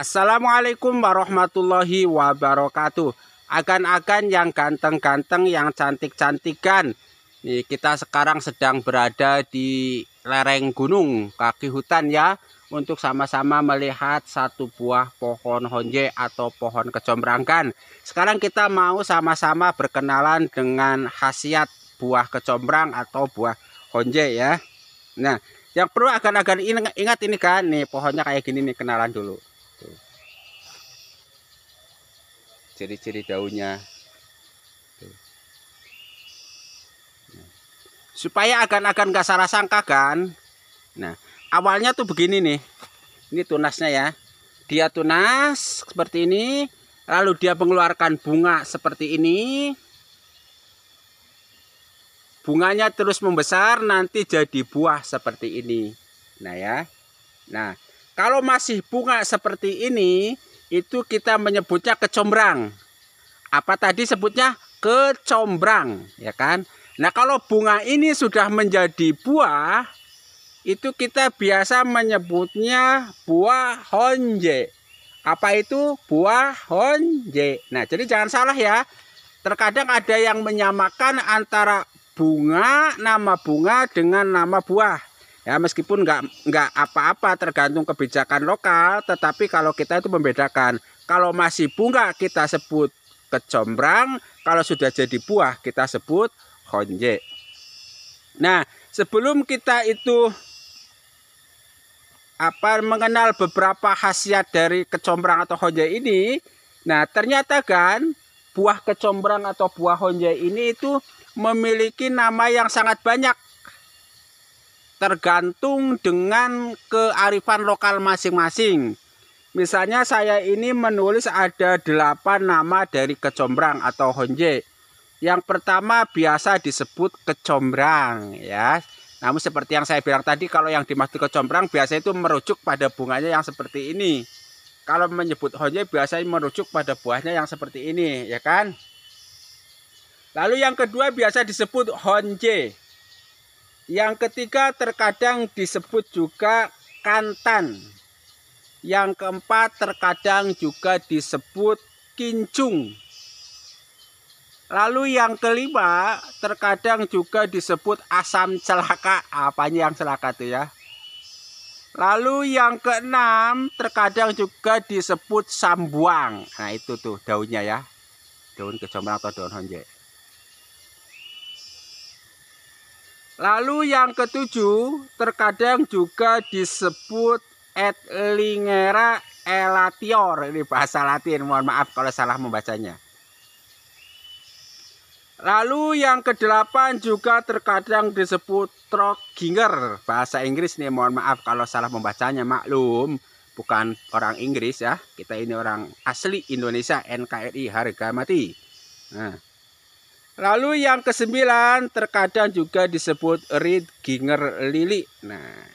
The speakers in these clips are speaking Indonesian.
Assalamualaikum warahmatullahi wabarakatuh. Akan-akan yang ganteng-ganteng, yang cantik-cantikan. Nih, kita sekarang sedang berada di lereng gunung kaki hutan ya untuk sama-sama melihat satu buah pohon honje atau pohon kecombrangkan. Sekarang kita mau sama-sama berkenalan dengan khasiat buah kecombrang atau buah honje ya. Nah, yang perlu akan-akan ingat ini kan nih pohonnya kayak gini nih kenalan dulu. Gitu. ciri-ciri daunnya gitu. nah. supaya agan-agan gak salah sangka kan nah awalnya tuh begini nih ini tunasnya ya dia tunas seperti ini lalu dia mengeluarkan bunga seperti ini bunganya terus membesar nanti jadi buah seperti ini nah ya nah kalau masih bunga seperti ini, itu kita menyebutnya kecombrang. Apa tadi sebutnya? Kecombrang, ya kan? Nah, kalau bunga ini sudah menjadi buah, itu kita biasa menyebutnya buah honje. Apa itu buah honje? Nah, jadi jangan salah ya. Terkadang ada yang menyamakan antara bunga, nama bunga dengan nama buah ya meskipun nggak nggak apa-apa tergantung kebijakan lokal tetapi kalau kita itu membedakan kalau masih bunga kita sebut kecombrang kalau sudah jadi buah kita sebut honje nah sebelum kita itu apa mengenal beberapa khasiat dari kecombrang atau honje ini nah ternyata kan buah kecombrang atau buah honje ini itu memiliki nama yang sangat banyak tergantung dengan kearifan lokal masing-masing. Misalnya saya ini menulis ada delapan nama dari kecombrang atau honje. Yang pertama biasa disebut kecombrang ya. Namun seperti yang saya bilang tadi kalau yang dimaksud kecombrang biasanya itu merujuk pada bunganya yang seperti ini. Kalau menyebut honje biasanya merujuk pada buahnya yang seperti ini ya kan. Lalu yang kedua biasa disebut honje. Yang ketiga terkadang disebut juga kantan. Yang keempat terkadang juga disebut kincung. Lalu yang kelima terkadang juga disebut asam celaka. Apanya yang celaka itu ya? Lalu yang keenam terkadang juga disebut sambuang. Nah itu tuh daunnya ya. Daun kecombrang atau daun honjek. Lalu yang ketujuh, terkadang juga disebut et lingera elatior. Ini bahasa Latin, mohon maaf kalau salah membacanya. Lalu yang kedelapan juga terkadang disebut troginger. Bahasa Inggris nih, mohon maaf kalau salah membacanya, maklum. Bukan orang Inggris ya, kita ini orang asli Indonesia, NKRI harga mati. Nah. Lalu yang kesembilan terkadang juga disebut ginger lili. Nah,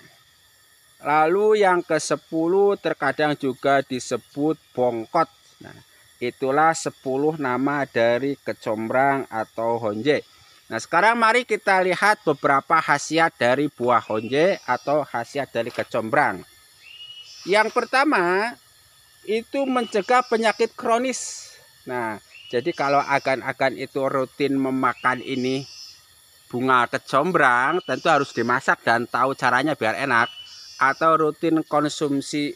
lalu yang ke kesepuluh terkadang juga disebut bongkot. Nah, itulah sepuluh nama dari kecombrang atau honje. Nah, sekarang mari kita lihat beberapa khasiat dari buah honje atau khasiat dari kecombrang. Yang pertama, itu mencegah penyakit kronis. Nah, jadi kalau akan-akan itu rutin memakan ini bunga kecombrang tentu harus dimasak dan tahu caranya biar enak atau rutin konsumsi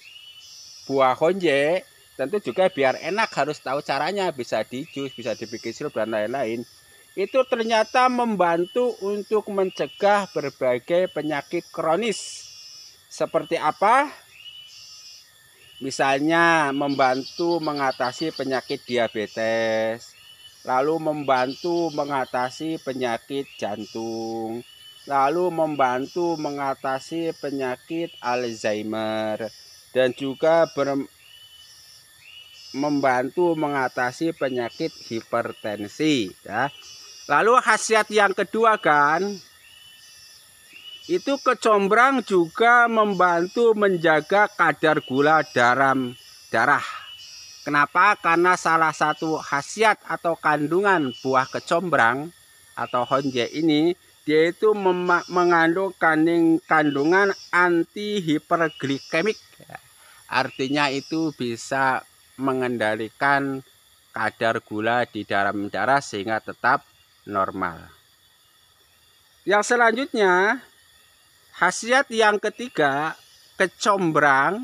buah honje tentu juga biar enak harus tahu caranya bisa di jus bisa dibikin sirup dan lain-lain itu ternyata membantu untuk mencegah berbagai penyakit kronis seperti apa Misalnya membantu mengatasi penyakit diabetes, lalu membantu mengatasi penyakit jantung, lalu membantu mengatasi penyakit Alzheimer dan juga membantu mengatasi penyakit hipertensi ya. Lalu khasiat yang kedua kan itu kecombrang juga membantu menjaga kadar gula dalam darah. Kenapa? Karena salah satu khasiat atau kandungan buah kecombrang atau honje ini yaitu mengandung kandungan antihiperglikemik. Artinya itu bisa mengendalikan kadar gula di dalam darah sehingga tetap normal. Yang selanjutnya Khasiat yang ketiga, kecombrang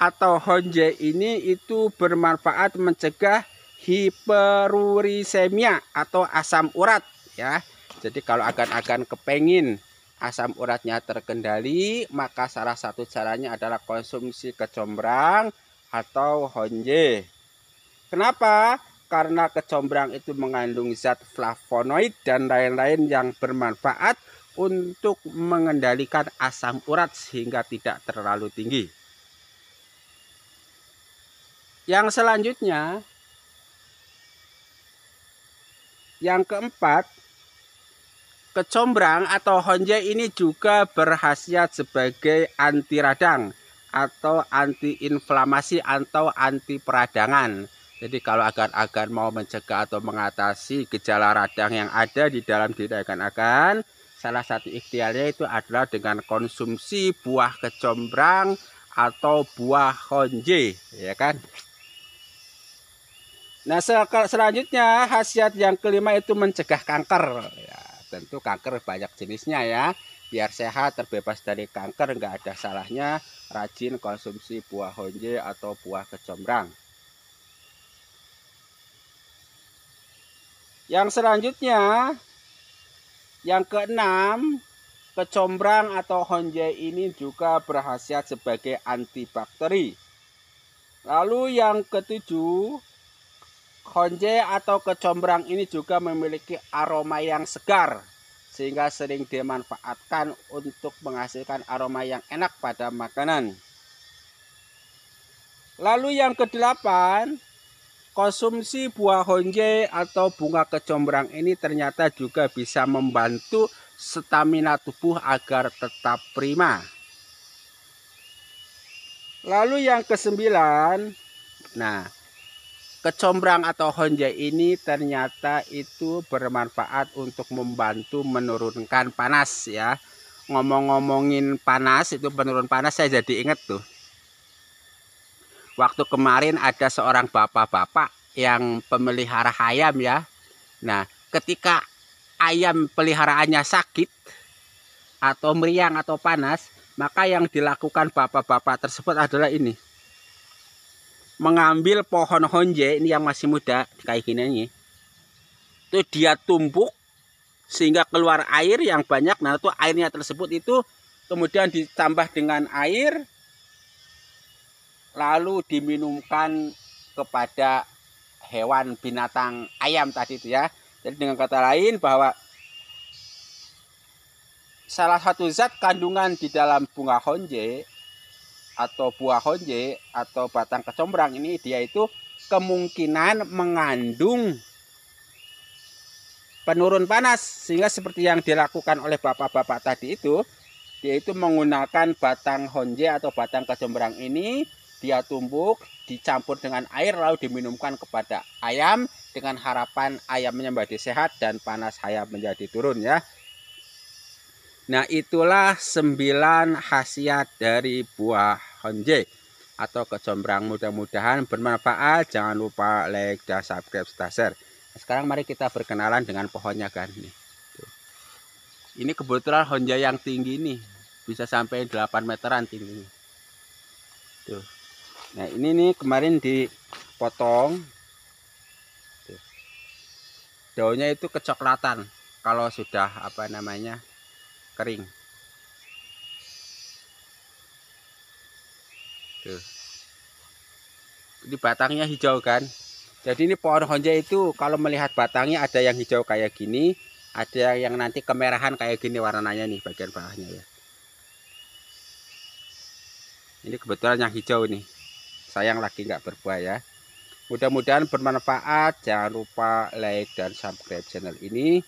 atau honje ini itu bermanfaat mencegah hiperurisemia atau asam urat ya. Jadi kalau akan-akan kepengin asam uratnya terkendali, maka salah satu caranya adalah konsumsi kecombrang atau honje. Kenapa? Karena kecombrang itu mengandung zat flavonoid dan lain-lain yang bermanfaat untuk mengendalikan asam urat sehingga tidak terlalu tinggi. Yang selanjutnya, yang keempat, kecombrang atau honje ini juga berhasiat sebagai anti radang atau anti inflamasi atau anti peradangan. Jadi kalau agar-agar mau mencegah atau mengatasi gejala radang yang ada di dalam diri akan-akan, Salah satu ikhtiarnya itu adalah dengan konsumsi buah kecombrang atau buah honje, ya kan? Nah, sel selanjutnya khasiat yang kelima itu mencegah kanker. Ya, tentu kanker banyak jenisnya ya. Biar sehat, terbebas dari kanker, nggak ada salahnya rajin konsumsi buah honje atau buah kecombrang. Yang selanjutnya yang keenam, kecombrang atau honje ini juga berhasil sebagai antibakteri. Lalu yang ketujuh, honje atau kecombrang ini juga memiliki aroma yang segar sehingga sering dimanfaatkan untuk menghasilkan aroma yang enak pada makanan. Lalu yang kedelapan, Konsumsi buah honje atau bunga kecombrang ini ternyata juga bisa membantu stamina tubuh agar tetap prima. Lalu yang kesembilan, nah kecombrang atau honje ini ternyata itu bermanfaat untuk membantu menurunkan panas ya. Ngomong-ngomongin panas itu penurun panas saya jadi ingat tuh waktu kemarin ada seorang bapak-bapak yang pemelihara ayam ya. Nah, ketika ayam peliharaannya sakit atau meriang atau panas, maka yang dilakukan bapak-bapak tersebut adalah ini. Mengambil pohon honje ini yang masih muda kayak gini nih. Itu dia tumbuk sehingga keluar air yang banyak. Nah, itu airnya tersebut itu kemudian ditambah dengan air lalu diminumkan kepada hewan binatang ayam tadi itu ya. Jadi dengan kata lain bahwa salah satu zat kandungan di dalam bunga honje atau buah honje atau batang kecombrang ini dia itu kemungkinan mengandung penurun panas sehingga seperti yang dilakukan oleh bapak-bapak tadi itu dia itu menggunakan batang honje atau batang kecombrang ini dia tumbuk, dicampur dengan air lalu diminumkan kepada ayam dengan harapan ayamnya menjadi sehat dan panas ayam menjadi turun ya. Nah itulah sembilan khasiat dari buah honje atau kecombrang mudah-mudahan bermanfaat jangan lupa like dan subscribe dan share nah, sekarang mari kita berkenalan dengan pohonnya kan nih. ini kebetulan honja yang tinggi nih bisa sampai 8 meteran tinggi. tuh Nah ini nih kemarin dipotong daunnya itu kecoklatan kalau sudah apa namanya kering. Tuh. Ini batangnya hijau kan. Jadi ini pohon honja itu kalau melihat batangnya ada yang hijau kayak gini, ada yang nanti kemerahan kayak gini warnanya nih bagian bawahnya ya. Ini kebetulan yang hijau nih sayang lagi nggak berbuah ya mudah-mudahan bermanfaat jangan lupa like dan subscribe channel ini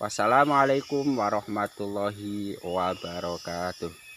wassalamualaikum warahmatullahi wabarakatuh